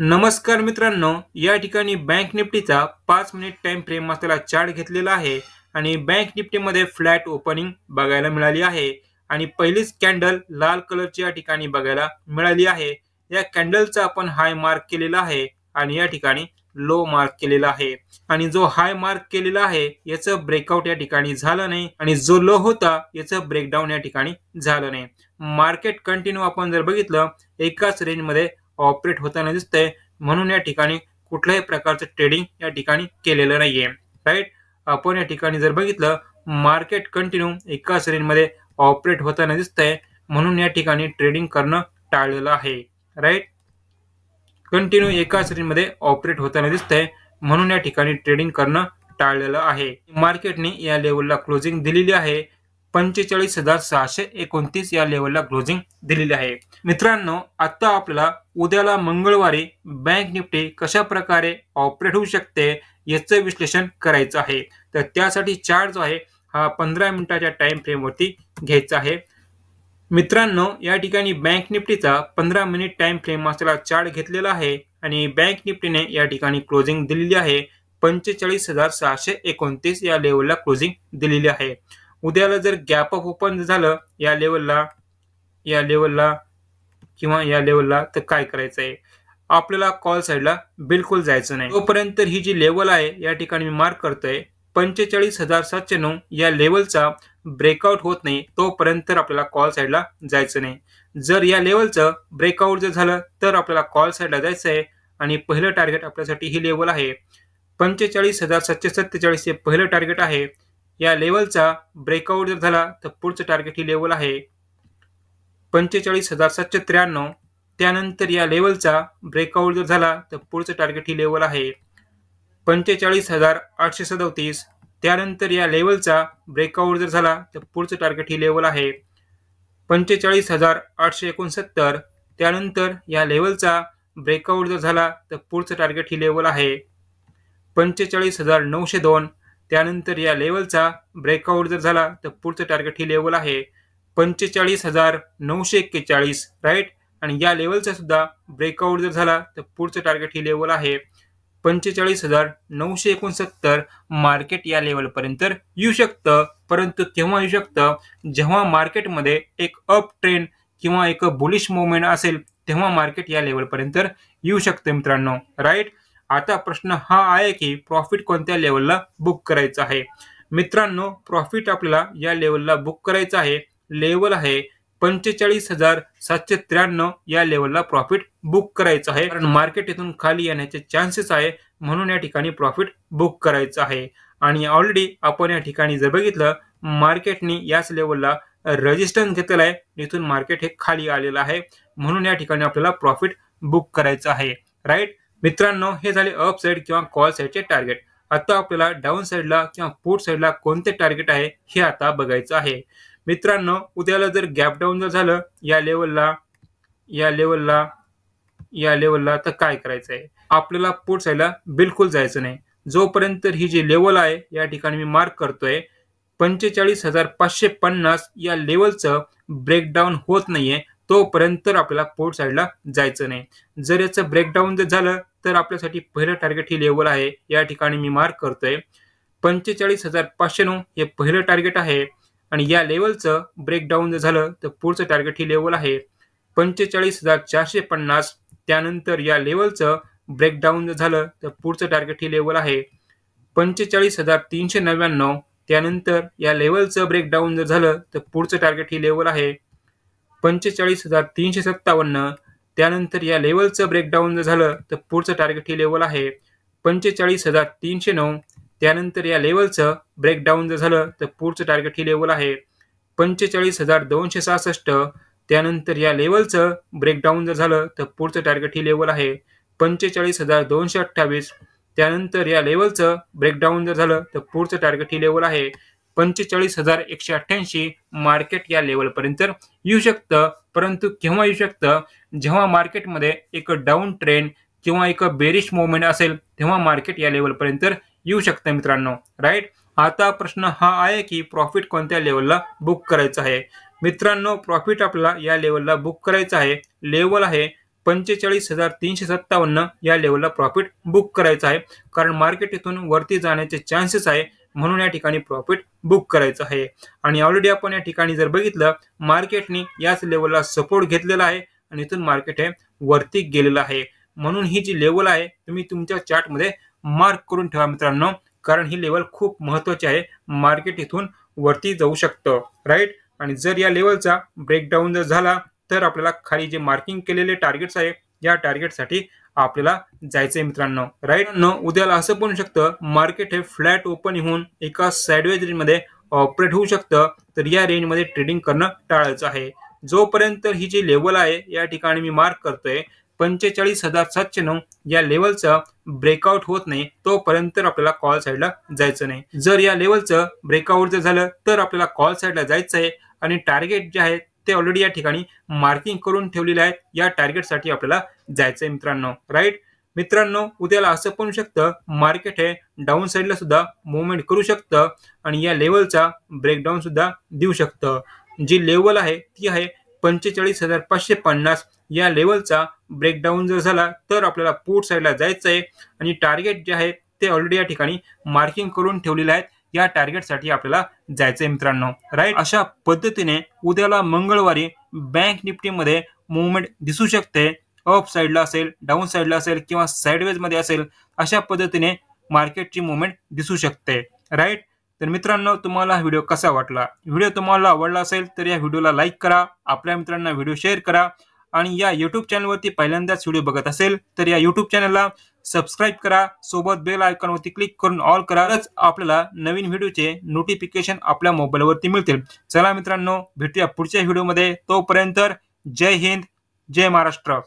नमस्कार मित्रांनो या ठिकाणी बँक निफ्टीचा पाच मिनिट टाइम फ्रेम असलेला चार्ट घेतलेला आहे आणि बँक निफ्टीमध्ये फ्लॅट ओपनिंग बघायला मिळाली आहे आणि पहिलीच कॅन्डल लाल कलरची या ठिकाणी बघायला मिळाली आहे या कॅन्डलचा आपण हाय मार्क केलेला आहे आणि या ठिकाणी लो मार्क केलेला आहे आणि जो हाय मार्क केलेला आहे याचं ब्रेकआउट या ठिकाणी झालं नाही आणि जो लो होता याचं ब्रेकडाऊन या ठिकाणी झालं नाही मार्केट कंटिन्यू आपण जर बघितलं एकाच रेंजमध्ये ऑपरेट होताना दिसतंय म्हणून या ठिकाणी कुठल्याही प्रकारचं ट्रेडिंग या ठिकाणी केलेलं नाहीये राईट आपण या ठिकाणी जर बघितलं मार्केट कंटिन्यू एकाच रेंजमध्ये ऑपरेट होताना दिसतंय म्हणून या ठिकाणी ट्रेडिंग करणं टाळलेलं आहे राईट कंटिन्यू एकाच रेंजमध्ये ऑपरेट होताना दिसतंय म्हणून या ठिकाणी ट्रेडिंग करणं टाळलेलं आहे मार्केटने या लेवलला क्लोजिंग दिलेली आहे पंचेचाळीस हजार सहाशे एकोणतीस या लेवलला क्लोजिंग दिलेली आहे मित्रांनो आता आपल्याला उद्याला मंगळवारी बँक निफ्टी कशा प्रकारे ऑपरेट होऊ शकते याच विश्लेषण करायचं आहे तर त्यासाठी चार्ट जो आहे हा पंधरा मिनिटाच्या टाइम फ्रेमवरती घ्यायचा आहे मित्रांनो या ठिकाणी बँक निफ्टीचा पंधरा मिनिट टाइम फ्रेम असलेला चार्ट घेतलेला आहे आणि बँक निफ्टीने या ठिकाणी क्लोजिंग दिलेली आहे पंचेचाळीस हजार सहाशे एकोणतीस या लेवलला क्लोजिंग दिलेली आहे उद्याला जर गॅप अप ओपन झालं या लेवलला या लेवलला किंवा या लेवलला तर काय करायचं आहे आपल्याला कॉल साईडला बिलकुल जायचं नाही तोपर्यंत ही जी लेवल आहे या ठिकाणी मी मार्क करतोय पंचेचाळीस हजार सातशे नऊ या लेवलचा ब्रेकआउट होत नाही तोपर्यंत आपल्याला कॉल साईडला जायचं नाही जर या लेवलचं ब्रेकआउट जर झालं तर आपल्याला कॉल साईडला जायचं आहे आणि पहिलं टार्गेट आपल्यासाठी ही लेवल आहे पंचेचाळीस हजार सातशे सत्तेचाळीस हे पहिलं टार्गेट आहे या लेवलचा ब्रेकआउट जर झाला तर पुढचं टार्गेट ही लेवल आहे पंचेचाळीस हजार सातशे त्र्याण्णव त्यानंतर या लेवलचा ब्रेकआउट जर झाला तर पुढचं टार्गेट ही लेवल आहे पंचेचाळीस हजार आठशे सदतीस त्यानंतर या लेवलचा ब्रेकआउट जर झाला तर पुढचं टार्गेट ही लेवल आहे पंचेचाळीस हजार आठशे एकोणसत्तर त्यानंतर या लेवलचा ब्रेकआउट जर झाला तर पुढचं टार्गेट ही लेवल आहे पंचेचाळीस हजार नऊशे दोन त्यानंतर या लेवलचा ब्रेकआउट जर झाला तर पुढचं टार्गेट ही लेवल आहे पंचेचाळीस हजार नऊशे एक्केचाळीस राईट आणि या लेवलचा सुद्धा ब्रेकआउट जर झाला तर पुढचं टार्गेट ही लेवल आहे पंचेचाळीस हजार नऊशे एकोणसत्तर मार्केट या लेवलपर्यंत येऊ शकतं परंतु तेव्हा येऊ शकतं जेव्हा मार्केटमध्ये एक अप ट्रेंड किंवा एक बुलिश मुवमेंट असेल तेव्हा मार्केट या लेवलपर्यंत येऊ शकतं मित्रांनो राईट आता प्रश्न हा आहे की प्रॉफिट कोणत्या लेवलला बुक करायचं आहे मित्रांनो प्रॉफिट आपल्याला या लेवलला बुक करायचं आहे लेवल आहे पंचेचाळीस हजार सातशे त्र्याण्णव या लेवलला प्रॉफिट बुक करायचं आहे कारण मार्केट इथून खाली येण्याचे चान्सेस आहे म्हणून या ठिकाणी प्रॉफिट बुक करायचं आहे आणि ऑलरेडी आपण या ठिकाणी जर बघितलं मार्केटनी याच लेवलला रजिस्टन्स घेतलेला आहे इथून मार्केट हे खाली आलेलं आहे म्हणून या ठिकाणी आपल्याला प्रॉफिट बुक करायचं आहे राईट मित्रांनो हे झाले अप साईड किंवा कॉल साईडचे टार्गेट आता आपल्याला डाऊन साईडला किंवा पुट साईडला कोणते टार्गेट आहे हे आता बघायचं आहे मित्रांनो उद्याला जर गॅप डाऊन जर झालं या लेवलला या लेवलला या लेवलला तर काय करायचं आहे आपल्याला पुट साईडला बिलकुल जायचं नाही जोपर्यंत ही जी लेवल आहे या ठिकाणी मी मार्क करतोय पंचेचाळीस हजार पाचशे पन्नास या लेवलचं ब्रेकडाऊन होत नाहीये तोपर्यंत आपल्याला पोर्ट साईडला जायचं नाही जर याचं ब्रेकडाऊन जर झालं तर आपल्यासाठी पहिलं टार्गेट ही लेवल आहे या ठिकाणी मी मार्क करतोय पंचेचाळीस हजार पाचशे नऊ हे पहिलं टार्गेट आहे आणि या लेवलचं ब्रेकडाऊन जर झालं तर पुढचं टार्गेट ही लेवल आहे पंचेचाळीस हजार चारशे पन्नास त्यानंतर या लेवलचं ब्रेकडाऊन जर झालं तर पुढचं टार्गेट ही लेवल आहे पंचेचाळीस हजार तीनशे नव्याण्णव त्यानंतर या लेवलचं ब्रेकडाऊन जर झालं तर पुढचं टार्गेट ही लेवल आहे पंचेचाळीस हजार तीनशे सत्तावन्न त्यानंतर या लेवलचं ब्रेकडाऊन जर झालं तर पुढचं टार्गेट ही लेवल आहे पंचेचाळीस हजार तीनशे नऊ त्यानंतर या लेवलचं ब्रेकडाऊन जर झालं तर पुढचं टार्गेट ही लेवल आहे पंचेचाळीस हजार दोनशे सहासष्ट त्यानंतर या लेवलचं ब्रेकडाऊन जर झालं तर पुढचं टार्गेट ही लेवल आहे पंचेचाळीस हजार दोनशे अठ्ठावीस त्यानंतर या लेवलचं ब्रेकडाऊन जर झालं तर पुढचं टार्गेट ही लेवल आहे पंचेचाळीस हजार एकशे अठ्ठ्याऐंशी मार्केट या लेवलपर्यंत येऊ शकतं परंतु केव्हा येऊ शकतं जेव्हा मार्केटमध्ये एक डाऊन ट्रेंड किंवा एक बेरिश मुवमेंट असेल तेव्हा मार्केट या लेवलपर्यंत येऊ शकतं मित्रांनो राईट आता प्रश्न हा आहे की प्रॉफिट कोणत्या लेवलला बुक करायचं आहे मित्रांनो प्रॉफिट आपला या लेवलला बुक करायचं आहे लेवल आहे पंचेचाळीस हजार तीनशे सत्तावन्न या लेवलला प्रॉफिट बुक करायचं आहे कारण मार्केट इथून वरती जाण्याचे चान्सेस आहे म्हणून या ठिकाणी प्रॉफिट बुक करायचं आहे आणि ऑलरेडी आपण या ठिकाणी जर बघितलं मार्केटने याच लेवलला सपोर्ट घेतलेला आहे आणि इथून मार्केट हे वरती गेलेलं आहे म्हणून ही जी लेवल आहे तुम्ही तुमच्या चार्टमध्ये मार्क करून ठेवा मित्रांनो कारण ही लेवल खूप महत्त्वाची आहे मार्केट इथून वरती जाऊ शकतं राईट आणि जर या लेवलचा ब्रेकडाऊन जर झाला तर आपल्याला खाली जे मार्किंग केलेले टार्गेट्स आहे या टार्गेटसाठी आपल्याला जायचंय मित्रांनो राईट न उद्याला असं पण शकतं मार्केट हे फ्लॅट ओपन होऊन एका रेंज मध्ये ऑपरेट होऊ शकतं तर या रेंज मध्ये ट्रेडिंग करणं टाळायचं आहे जोपर्यंत ही जी लेवल आहे या ठिकाणी मी मार्क करतोय पंचेचाळीस हजार सातशे नऊ या लेवलचं ब्रेकआउट होत नाही तोपर्यंत आपल्याला कॉल साईडला जायचं नाही जर या लेवलचं ब्रेकआउट जर झालं तर आपल्याला कॉल साईडला जायचं आहे आणि टार्गेट जे आहे ते ऑलरेडी या ठिकाणी मार्किंग करून ठेवलेले आहेत या टार्गेटसाठी आपल्याला जायचंय मित्रांनो राईट मित्रांनो उद्याला असं पण शकतं मार्केट हे डाऊन साईडला सुद्धा मुवमेंट करू शकतं आणि या लेवलचा ब्रेकडाऊन सुद्धा देऊ शकतं जी लेवल आहे ती आहे पंचेचाळीस हजार पाचशे पन्नास या लेवलचा ब्रेकडाऊन जर झाला तर आपल्याला पोर्ट साईडला जायचं आहे आणि टार्गेट जे आहे ते ऑलरेडी या ठिकाणी मार्किंग करून ठेवलेले आहेत या साठी आपल्याला जायचंय मित्रांनो राईट अशा पद्धतीने उद्याला मंगळवारी बँक निफ्टीमध्ये मुवमेंट दिसू शकते अप साईडला असेल डाऊन साईडला असेल किंवा मध्ये असेल अशा पद्धतीने मार्केटची मुवमेंट दिसू शकते राईट तर मित्रांनो तुम्हाला हा व्हिडिओ कसा वाटला व्हिडिओ तुम्हाला आवडला असेल तर या व्हिडिओला लाईक करा आपल्या मित्रांना व्हिडिओ शेअर करा आणि या युट्यूब चॅनलवरती पहिल्यांदाच व्हिडिओ बघत असेल तर या युट्यूब चॅनलला सबस्क्राईब करा सोबत बेल आयकॉनवरती क्लिक करून ऑल कराच आपल्याला नवीन व्हिडिओचे नोटिफिकेशन आपल्या मोबाईलवरती मिळतील चला मित्रांनो भेटूया पुढच्या व्हिडिओमध्ये तोपर्यंत जय हिंद जय महाराष्ट्र